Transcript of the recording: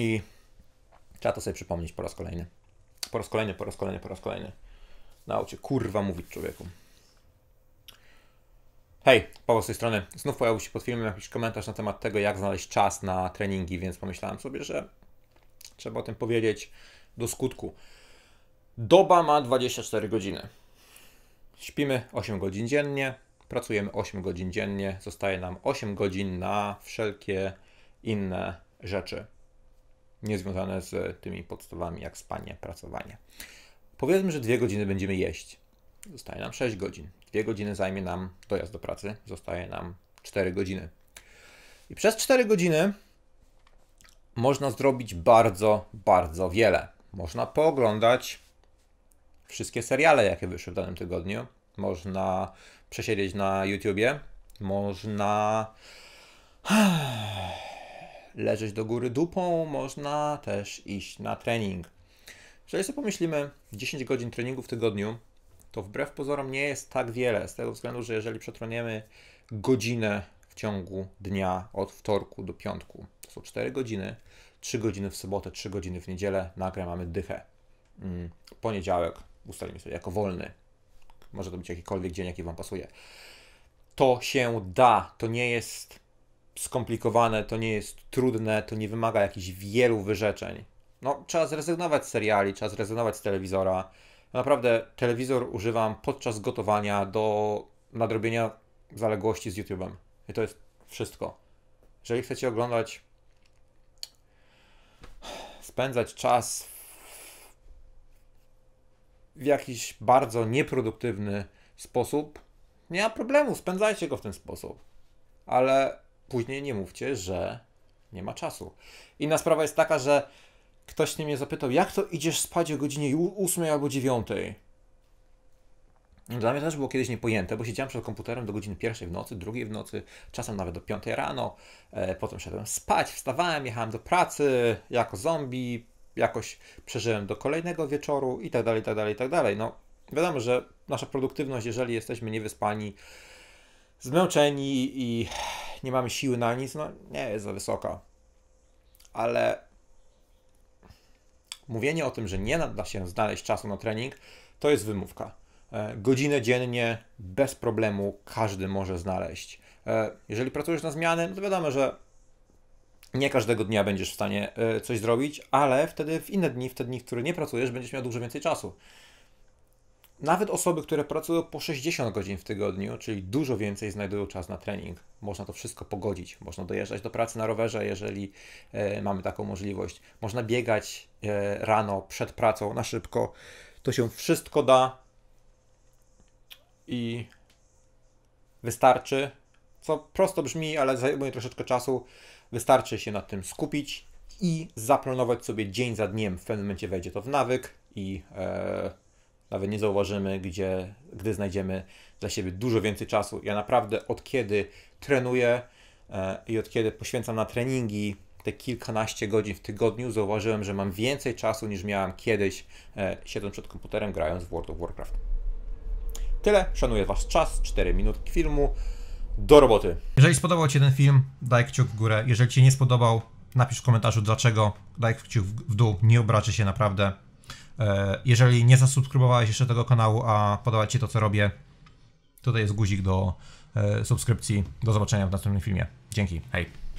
I trzeba to sobie przypomnieć po raz kolejny. Po raz kolejny, po raz kolejny, po raz kolejny. Naucie kurwa mówić człowieku. Hej, Paweł z tej strony. Znów pojawił się pod filmem jakiś komentarz na temat tego, jak znaleźć czas na treningi, więc pomyślałem sobie, że trzeba o tym powiedzieć do skutku. Doba ma 24 godziny. Śpimy 8 godzin dziennie, pracujemy 8 godzin dziennie, zostaje nam 8 godzin na wszelkie inne rzeczy niezwiązane z tymi podstawami jak spanie, pracowanie. Powiedzmy, że dwie godziny będziemy jeść. Zostaje nam 6 godzin. Dwie godziny zajmie nam dojazd do pracy, zostaje nam 4 godziny. I przez 4 godziny można zrobić bardzo, bardzo wiele. Można pooglądać wszystkie seriale, jakie wyszły w danym tygodniu. Można przesiedzieć na YouTubie. Można leżeć do góry dupą, można też iść na trening. Jeżeli sobie pomyślimy, 10 godzin treningu w tygodniu, to wbrew pozorom nie jest tak wiele, z tego względu, że jeżeli przetroniemy godzinę w ciągu dnia od wtorku do piątku, to są 4 godziny, 3 godziny w sobotę, 3 godziny w niedzielę, nagle mamy dychę. Mm, poniedziałek ustalimy sobie jako wolny. Może to być jakikolwiek dzień, jaki Wam pasuje. To się da, to nie jest skomplikowane, to nie jest trudne, to nie wymaga jakichś wielu wyrzeczeń. No, trzeba zrezygnować z seriali, trzeba zrezygnować z telewizora. Naprawdę telewizor używam podczas gotowania do nadrobienia zaległości z YouTube'em. I to jest wszystko. Jeżeli chcecie oglądać, spędzać czas w jakiś bardzo nieproduktywny sposób, nie ma problemu, spędzajcie go w ten sposób. Ale później nie mówcie, że nie ma czasu. Inna sprawa jest taka, że ktoś mnie zapytał, jak to idziesz spać o godzinie 8 albo 9? No, dla mnie też było kiedyś niepojęte, bo siedziałem przed komputerem do godziny pierwszej w nocy, drugiej w nocy, czasem nawet do piątej rano. E, potem szedłem spać, wstawałem, jechałem do pracy jako zombie, jakoś przeżyłem do kolejnego wieczoru i tak dalej, tak dalej, tak dalej. No, wiadomo, że nasza produktywność, jeżeli jesteśmy niewyspani, zmęczeni i nie mamy siły na nic, no nie jest za wysoka. Ale mówienie o tym, że nie da się znaleźć czasu na trening, to jest wymówka. E, godzinę dziennie bez problemu każdy może znaleźć. E, jeżeli pracujesz na zmiany, no to wiadomo, że nie każdego dnia będziesz w stanie e, coś zrobić, ale wtedy w inne dni, w te dni, w których nie pracujesz, będziesz miał dużo więcej czasu. Nawet osoby, które pracują po 60 godzin w tygodniu, czyli dużo więcej znajdują czas na trening. Można to wszystko pogodzić. Można dojeżdżać do pracy na rowerze, jeżeli e, mamy taką możliwość. Można biegać e, rano przed pracą na szybko. To się wszystko da i wystarczy. Co prosto brzmi, ale zajmuje troszeczkę czasu. Wystarczy się na tym skupić i zaplanować sobie dzień za dniem. W pewnym momencie wejdzie to w nawyk i. E, nawet nie zauważymy, gdzie, gdy znajdziemy dla siebie dużo więcej czasu. Ja naprawdę od kiedy trenuję e, i od kiedy poświęcam na treningi te kilkanaście godzin w tygodniu, zauważyłem, że mam więcej czasu niż miałem kiedyś, e, siedząc przed komputerem, grając w World of Warcraft. Tyle, szanuję Wasz czas, 4 minutki filmu. Do roboty. Jeżeli spodobał Ci ten film, daj kciuk w górę. Jeżeli Ci nie spodobał, napisz w komentarzu dlaczego. Daj kciuk w dół, nie obraczy się naprawdę. E, jeżeli nie zasubskrybowałeś jeszcze tego kanału, a podoba Ci to, co robię, tutaj jest guzik do e, subskrypcji. Do zobaczenia w następnym filmie. Dzięki, hej.